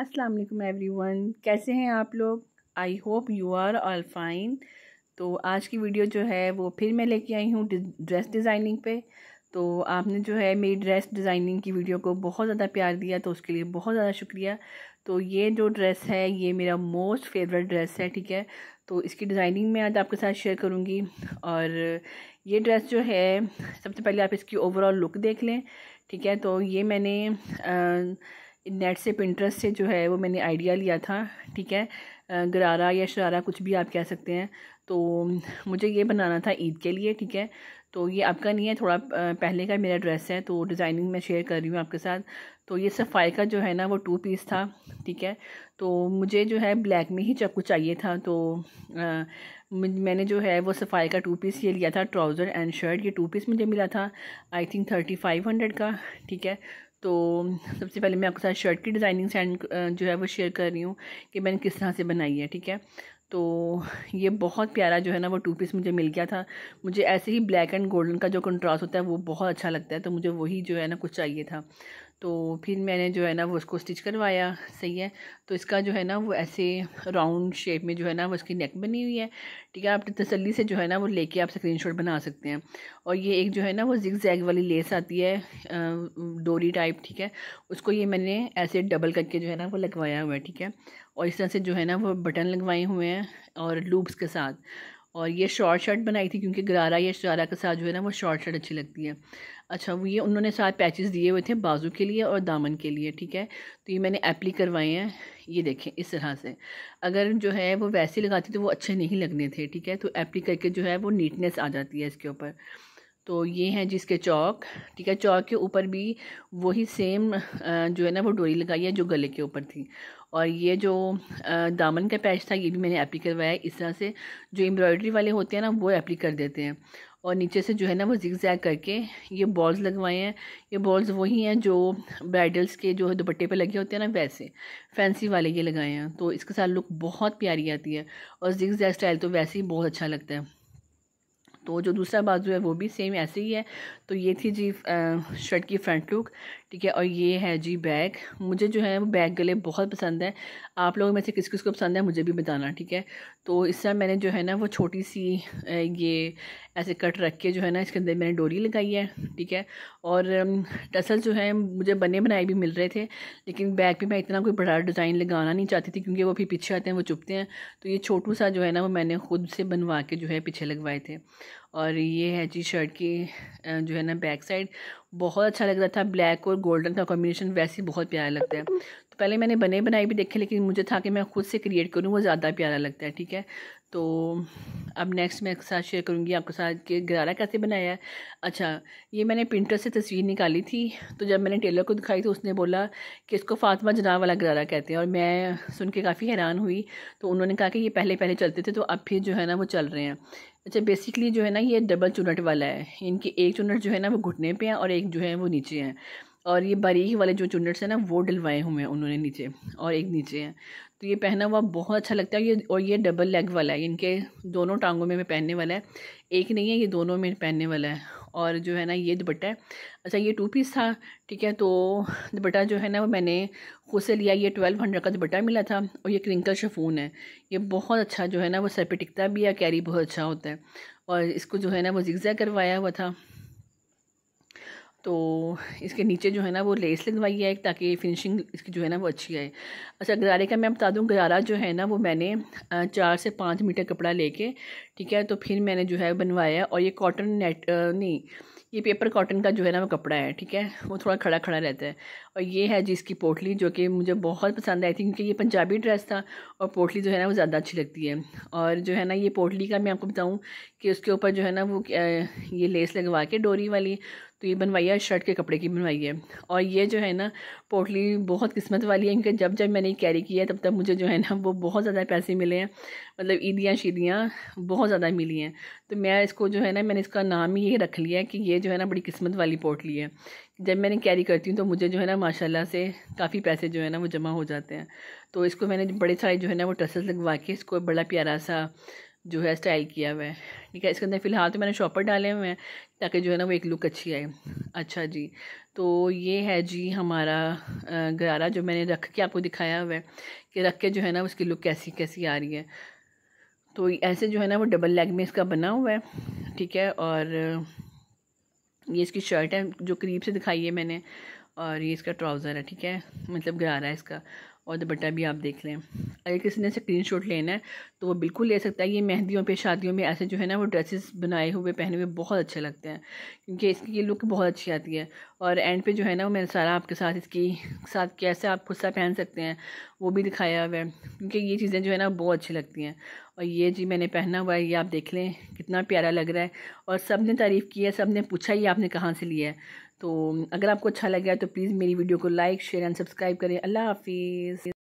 अस्सलाम वालेकुम एवरीवन कैसे हैं आप लोग I hope you are all fine तो आज की वीडियो जो है वो फिर मैं लेके आई हूँ ड्रेस डिज़ाइनिंग पे तो आपने जो है मेरी ड्रेस डिज़ाइनिंग की वीडियो को बहुत ज़्यादा प्यार दिया तो उसके लिए बहुत ज़्यादा शुक्रिया तो ये जो ड्रेस है ये मेरा मोस्ट फेवरेट ड्रेस है ठीक है तो इसकी डिज़ाइनिंग मैं आज आपके साथ शेयर करूँगी और ये ड्रेस जो है सबसे पहले आप इसकी ओवरऑल लुक देख लें ठीक है तो ये मैंने आ, नेट से पिंट्रेस्ट से जो है वो मैंने आइडिया लिया था ठीक है गरारा या शरारा कुछ भी आप कह सकते हैं तो मुझे ये बनाना था ईद के लिए ठीक है तो ये आपका नहीं है थोड़ा पहले का मेरा ड्रेस है तो डिज़ाइनिंग मैं शेयर कर रही हूँ आपके साथ तो ये सफ़ाई का जो है ना वो टू पीस था ठीक है तो मुझे जो है ब्लैक में ही चक्कू चाहिए था तो आ, मैंने जो है वो सफ़ाई का टू पीस ये लिया था ट्राउज़र एंड शर्ट ये टू पीस मुझे मिला था I think thirty five hundred का ठीक है तो सबसे पहले मैं आपके साथ शर्ट की डिज़ाइनिंग सेंड जो है वो शेयर कर रही हूँ कि मैंने किस तरह से बनाई है ठीक है तो ये बहुत प्यारा जो है ना वो टू पीस मुझे मिल गया था मुझे ऐसे ही ब्लैक एंड गोल्डन का जो कंट्रास्ट होता है वो बहुत अच्छा लगता है तो मुझे वही जो है ना कुछ चाहिए था तो फिर मैंने जो है ना वो उसको स्टिच करवाया सही है तो इसका जो है ना वो ऐसे राउंड शेप में जो है ना वो उसकी नेक बनी हुई है ठीक है आप तसल्ली से जो है ना वो लेके आप स्क्रीनशॉट बना सकते हैं और ये एक जो है ना वो जिग जैग वाली लेस आती है डोरी टाइप ठीक है उसको ये मैंने ऐसे डबल करके जो है ना वो लगवाया हुआ है ठीक है और इस तरह से जो है ना वो बटन लगवाए हुए हैं और लूप्स के साथ और ये शॉर्ट शर्ट बनाई थी क्योंकि गरारा या शरारा के साथ जो है ना वो शॉर्ट शर्ट अच्छी लगती है अच्छा वो ये उन्होंने सारे पैचेस दिए हुए थे बाजू के लिए और दामन के लिए ठीक है तो ये मैंने एप्ली करवाए हैं ये देखें इस तरह से अगर जो है वो वैसे लगाती तो वो अच्छे नहीं लगने थे ठीक है तो एप्ली करके जो है वो नीटनेस आ जाती है इसके ऊपर तो ये हैं जिसके चौक ठीक है चौक के ऊपर भी वही सेम जो है ना वो डोरी लगाई है जो गले के ऊपर थी और ये जो दामन का पैच था ये भी मैंने एप्ली करवाया इस तरह से जो एम्ब्रॉयडरी वाले होते हैं ना वो एप्ली कर देते हैं और नीचे से जो है ना वो जिग जैक करके ये बॉल्स लगवाए हैं ये बॉल्स वही हैं जो ब्राइडल्स के जो दुपट्टे पे लगे होते हैं ना वैसे फैंसी वाले ये लगाए हैं तो इसके साथ लुक बहुत प्यारी आती है और जिग जैक स्टाइल तो वैसे ही बहुत अच्छा लगता है तो जो दूसरा बाजू है वो भी सेम ऐसे ही है तो ये थी जी शर्ट की फ्रंट लुक ठीक है और ये है जी बैग मुझे जो है वो बैग गले बहुत पसंद है आप लोगों में से किस किस को पसंद है मुझे भी बताना ठीक है तो इस तरह मैंने जो है ना वो छोटी सी ये ऐसे कट रख के जो है ना इसके अंदर मैंने डोरी लगाई है ठीक है और टसल जो है मुझे बने बनाए भी मिल रहे थे लेकिन बैग पे मैं इतना कोई बड़ा डिज़ाइन लगाना नहीं चाहती थी क्योंकि वो फिर पीछे आते हैं वो चुपते हैं तो ये छोटू सा जो है ना वो मैंने खुद से बनवा के जो है पीछे लगवाए थे और ये है जी शर्ट की जो है ना बैक साइड बहुत अच्छा लग रहा था ब्लैक और गोल्डन का कॉम्बिनेशन वैसे ही बहुत प्यारा लगता है तो पहले मैंने बने बनाए भी देखे लेकिन मुझे था कि मैं खुद से क्रिएट करूँ वो ज़्यादा प्यारा लगता है ठीक है तो अब नेक्स्ट मैं आपके साथ शेयर करूँगी आपके साथ कि गरारा कैसे बनाया है अच्छा ये मैंने प्रिंटर से तस्वीर निकाली थी तो जब मैंने टेलर को दिखाई तो उसने बोला कि इसको फातमा जनाब वाला गरारा कहते हैं और मैं सुन के काफ़ी हैरान हुई तो उन्होंने कहा कि ये पहले पहले चलते थे तो अब फिर जो है ना वो चल रहे हैं अच्छा बेसिकली जो है ना ये डबल चुनट वाला है इनके एक चुनट जो है ना वो घुटने पे है और एक जो है वो नीचे है और ये बारीक वाले जो चुनट्स हैं ना वो डलवाए हुए हैं उन्होंने नीचे और एक नीचे हैं तो ये पहना हुआ बहुत अच्छा लगता है ये और ये डबल लेग वाला है इनके दोनों टांगों में मैं पहनने वाला है एक नहीं है ये दोनों में पहनने वाला है और जो है ना ये दुपट्टा है अच्छा ये टू पीस था ठीक है तो दुपट्टा जो है ना वो मैंने खुद से लिया ये ट्वेल्व हंड्रेड का दुपट्टा मिला था और ये क्रिंकल शफून है ये बहुत अच्छा जो है ना वो सर पे टिकता भी है कैरी बहुत अच्छा होता है और इसको जो है ना वो जिग्जा करवाया हुआ था तो इसके नीचे जो है ना वो लेस लगवाई है ताकि फिनिशिंग इसकी जो है ना वो अच्छी आए अच्छा गरारे का मैं बता दूँ गरारा जो है ना वो मैंने चार से पाँच मीटर कपड़ा लेके ठीक है तो फिर मैंने जो है बनवाया और ये कॉटन नेट नहीं ये पेपर कॉटन का जो है ना वो कपड़ा है ठीक है वो थोड़ा खड़ा खड़ा रहता है और ये है जी इसकी पोटली जो कि मुझे बहुत पसंद आई थी क्योंकि ये पंजाबी ड्रेस था और पोटली जो है ना वो ज़्यादा अच्छी लगती है और जो है ना ये पोटली का मैं आपको बताऊँ कि उसके ऊपर जो है ना वो ये लेस लगवा के डोरी वाली तो ये बनवाई है शर्ट के कपड़े की बनवाई है और ये जो है ना पोटली बहुत किस्मत वाली है क्योंकि जब जब मैंने कैरी किया तब तक मुझे जो है ना वो बहुत ज़्यादा पैसे मिले हैं मतलब ईदियाँ शीदियाँ बहुत ज़्यादा मिली हैं तो मैं इसको जो है ना मैंने इसका नाम ही ये रख लिया है कि ये जो है ना बड़ी किस्मत वाली पोटली है जब मैंने कैरी करती हूँ तो मुझे जो है ना माशाल्लाह से काफ़ी पैसे जो है ना वो जमा हो जाते हैं तो इसको मैंने बड़े सारे जो है ना वो ट्रसेस लगवा के इसको बड़ा प्यारा सा जो है स्टाइल किया हुआ है ठीक है इसके अंदर फ़िलहाल तो मैंने शॉपर डाले हुए हैं ताकि जो है ना वो एक लुक अच्छी आए अच्छा जी तो ये है जी हमारा गरारा जो मैंने रख के आपको दिखाया हुआ है कि रख के जो है ना उसकी लुक कैसी कैसी आ रही है तो ऐसे जो है ना वो डबल लेग में इसका बना हुआ है ठीक है और ये इसकी शर्ट है जो करीब से दिखाई है मैंने और ये इसका ट्राउज़र है ठीक है मतलब गरारा है इसका और दुपट्टा भी आप देख लें अगर किसी ने स्क्रीन शॉट लेना है तो वो बिल्कुल ले सकता है ये मेहंदियों पे शादियों में ऐसे जो है ना वो ड्रेसेस बनाए हुए पहने हुए बहुत अच्छे लगते हैं क्योंकि इसकी ये लुक बहुत अच्छी आती है और एंड पे जो है ना वो मैंने सारा आपके साथ इसकी साथ कैसे आप खुद सा पहन सकते हैं वो भी दिखाया हुआ है क्योंकि ये चीज़ें जो है ना बहुत अच्छी लगती हैं और ये जी मैंने पहना हुआ है ये आप देख लें कितना प्यारा लग रहा है और सब ने तारीफ़ की है सब ने पूछा ये आपने कहाँ से लिया है तो अगर आपको अच्छा लगे तो प्लीज़ मेरी वीडियो को लाइक शेयर एंड सब्सक्राइब करें अल्लाह हाफिज़